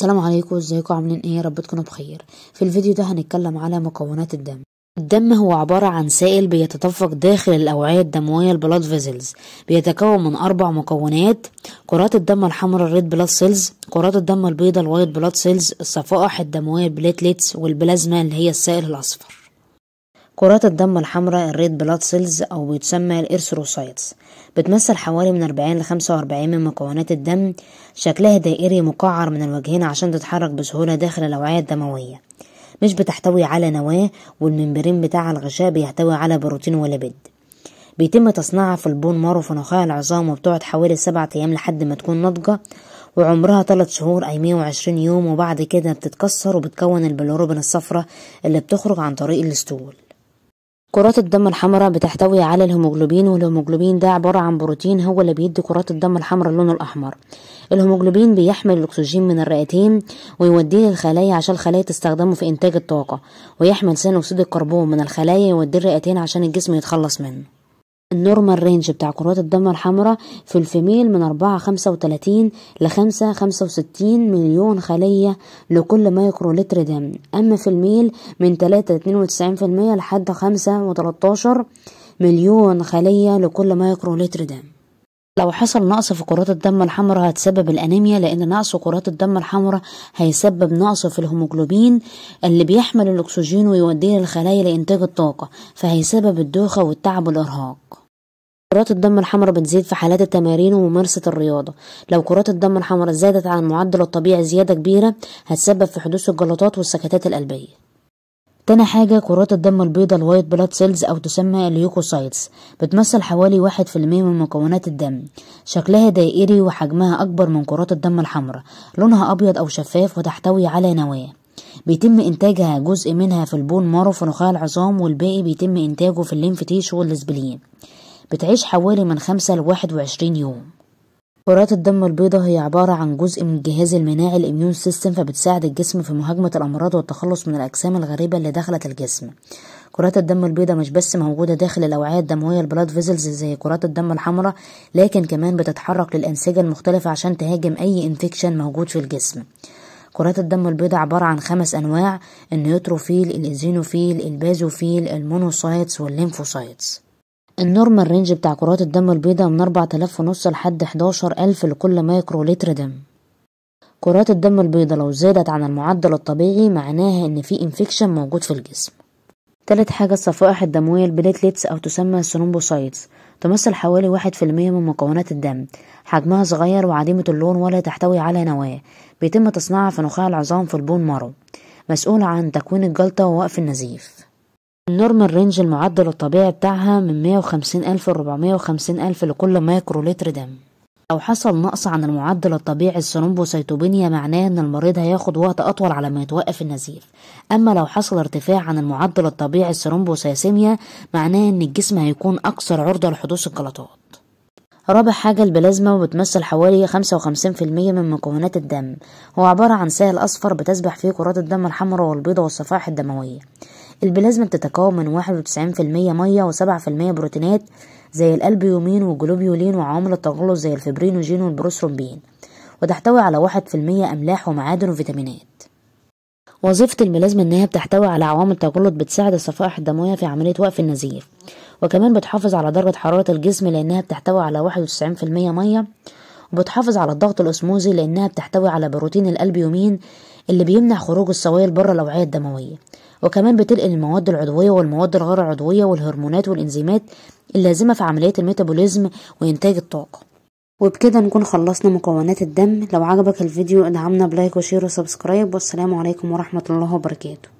السلام عليكم ازيكم عاملين ايه رب تكونوا بخير في الفيديو ده هنتكلم على مكونات الدم الدم هو عبارة عن سائل بيتدفق داخل الأوعية الدموية البلاد فيزلز بيتكون من أربع مكونات كرات الدم الحمراء الريد بلاد سيلز كرات الدم البيضاء الوايت بلاد سيلز الصفائح الدموية البليتليتس والبلازما اللي هي السائل الأصفر كرات الدم الحمراء الريد بلاد سيلز أو بتسمى الإرثروسايتس بتمثل حوالي من 40 ل 45 من مكونات الدم شكلها دائري مقعر من الوجهين عشان تتحرك بسهولة داخل الأوعية الدموية مش بتحتوي على نواة والممبرين بتاع الغشاء بيحتوي على بروتين وليبيد بيتم تصنيعها في البون مارو في نخاع العظام وبتقعد حوالي سبعة أيام لحد ما تكون ناضجة وعمرها تلت شهور أي مية وعشرين يوم وبعد كده بتتكسر وبتكون البلوروبين الصفرة اللي بتخرج عن طريق الاستول كرات الدم الحمراء بتحتوي على الهيموجلوبين والهيموجلوبين ده عبارة عن بروتين هو اللي بيدي كرات الدم الحمراء اللون الأحمر الهيموجلوبين بيحمل الأكسجين من الرئتين ويوديه للخلايا عشان الخلايا تستخدمه في إنتاج الطاقة ويحمل ثاني أكسيد الكربون من الخلايا يوديه الرئتين عشان الجسم يتخلص منه النورمال رينج بتاع كرات الدم الحمراء في الفيميل من 4 35 ل 5 65 مليون خلية لكل مايكرو لتر دم أما في الميل من 3 92% لحد 5 و13 مليون خلية لكل مايكرو لتر دم لو حصل نقص في كرات الدم الحمراء هتسبب الانيميا لان نقص كرات الدم الحمراء هيسبب نقص في الهيموجلوبين اللي بيحمل الاكسجين ويوديه للخلايا لانتاج الطاقه فهيسبب الدوخه والتعب والارهاق كرات الدم الحمراء بتزيد في حالات التمارين وممارسة الرياضة لو كرات الدم الحمراء زادت عن المعدل الطبيعي زيادة كبيرة هتسبب في حدوث الجلطات والسكتات القلبية تاني حاجة كرات الدم البيضاء الوايت بلاد سيلز أو تسمى اليوكوسايتس بتمثل حوالي واحد في المية من مكونات الدم شكلها دائري وحجمها أكبر من كرات الدم الحمراء لونها أبيض أو شفاف وتحتوي على نواة بيتم إنتاجها جزء منها في البون مارو في نخاع العظام والباقي بيتم إنتاجه في الليمف تيشو والسبلين بتعيش حوالي من خمسة لواحد وعشرين يوم كرات الدم البيضاء هي عبارة عن جزء من الجهاز المناعي الإميون سيستم فبتساعد الجسم في مهاجمة الأمراض والتخلص من الأجسام الغريبة اللي دخلت الجسم كرات الدم البيضاء مش بس موجودة داخل الأوعية الدموية البلاد فيزلز زي كرات الدم الحمراء لكن كمان بتتحرك للأنسجة المختلفة عشان تهاجم أي انفكشن موجود في الجسم كرات الدم البيضاء عبارة عن خمس أنواع النيوتروفيل الإزينوفيل البازوفيل المونوسايتس والليمفوسايتس النورمال رينج بتاع كرات الدم البيضاء من 4000 ونص لحد 11000 لكل لتر دم كرات الدم البيضاء لو زادت عن المعدل الطبيعي معناها ان في انفكشن موجود في الجسم تالت حاجة الصفائح الدموية البليتليتس أو تسمى السرومبوسايتس تمثل حوالي واحد في المية من مكونات الدم حجمها صغير وعديمة اللون ولا تحتوي على نواة بيتم تصنيعها في نخاع العظام في البون مارو مسؤول عن تكوين الجلطة ووقف النزيف النورمال رينج المعدل الطبيعي بتاعها من 150 ألف ل 450 ألف لكل مايكرو لتر دم لو حصل نقص عن المعدل الطبيعي الثرومبوسيتوبينيا معناه ان المريض هياخد وقت اطول على ما يتوقف النزيف اما لو حصل ارتفاع عن المعدل الطبيعي الثرومبوسيسيميا معناه ان الجسم هيكون اكثر عرضة لحدوث الجلطات رابع حاجة البلازما وبتمثل حوالي خمسة وخمسين في المية من مكونات الدم هو عبارة عن سائل أصفر بتسبح فيه كرات الدم الحمراء والبيضاء والصفائح الدموية البلازما بتتكون من واحد وتسعين المية ميه في المية بروتينات زي الألبيومين والجلوبيولين وعوامل التغلظ زي الفبرينوجين والبروثرومبين وتحتوي على واحد المية أملاح ومعادن وفيتامينات وظيفة البلازما إنها بتحتوي على عوامل تغلط بتساعد الصفائح الدموية في عملية وقف النزيف وكمان بتحافظ على درجة حرارة الجسم لأنها بتحتوي على واحد وتسعين في المية مية وبتحافظ على الضغط الأسموزي لأنها بتحتوي على بروتين الألبيومين اللي بيمنع خروج السوائل بره الأوعية الدموية وكمان بتنقل المواد العضوية والمواد الغير عضوية والهرمونات والإنزيمات اللازمة في عملية الميتابوليزم وإنتاج الطاقة وبكده نكون خلصنا مكونات الدم لو عجبك الفيديو ادعمنا بلايك وشير وسبسكرايب والسلام عليكم ورحمة الله وبركاته